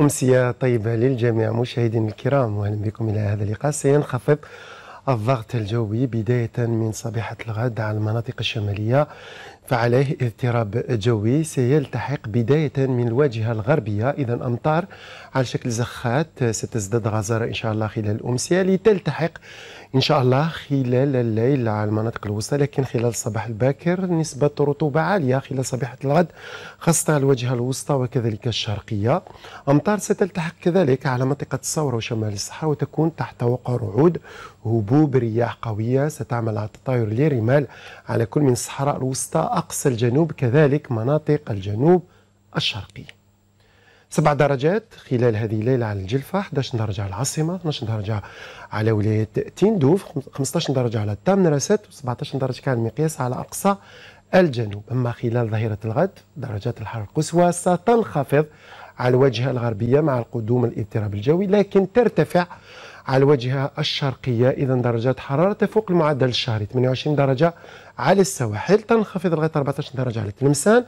أمسية طيبة للجميع مشاهدينا الكرام وأهلا بكم إلى هذا اللقاء سينخفض الضغط الجوي بداية من صبيحة الغد على المناطق الشمالية فعليه اضطراب جوي سيلتحق بداية من الواجهة الغربية إذا أمطار على شكل زخات ستزداد غزارة إن شاء الله خلال الأمسية لتلتحق إن شاء الله خلال الليل على المناطق الوسطى لكن خلال الصباح الباكر نسبة رطوبة عالية خلال صبيحة الغد خاصة الواجهة الوسطى وكذلك الشرقية أمطار ستلتحق كذلك على منطقة الثورة وشمال الصحراء وتكون تحت وقع رعود هبوب رياح قوية ستعمل على تطاير لرمال على كل من الصحراء الوسطى أقصى الجنوب كذلك مناطق الجنوب الشرقي سبع درجات خلال هذه الليلة على الجلفة 11 درجة على العاصمة 12 درجة على ولاية تيندوف 15 درجة على تامنرست و17 درجة كان المقياس على أقصى الجنوب أما خلال ظهيرة الغد درجات الحرارة القصوى ستنخفض على الواجهة الغربية مع القدوم الاضطراب الجوي لكن ترتفع على الواجهة الشرقية إذا درجات حرارة تفوق المعدل الشهري 28 درجة على السواحل تنخفض لغاية 14 درجة على تلمسان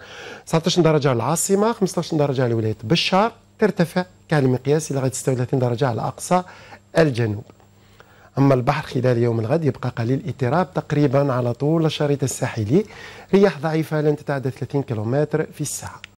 19 درجة على العاصمة 15 درجة على ولاية بشار ترتفع كعلم قياسي لغاية 36 درجة على أقصى الجنوب أما البحر خلال يوم الغد يبقى قليل اضطراب تقريبا على طول الشريط الساحلي رياح ضعيفة لن تتعدى 30 كم في الساعة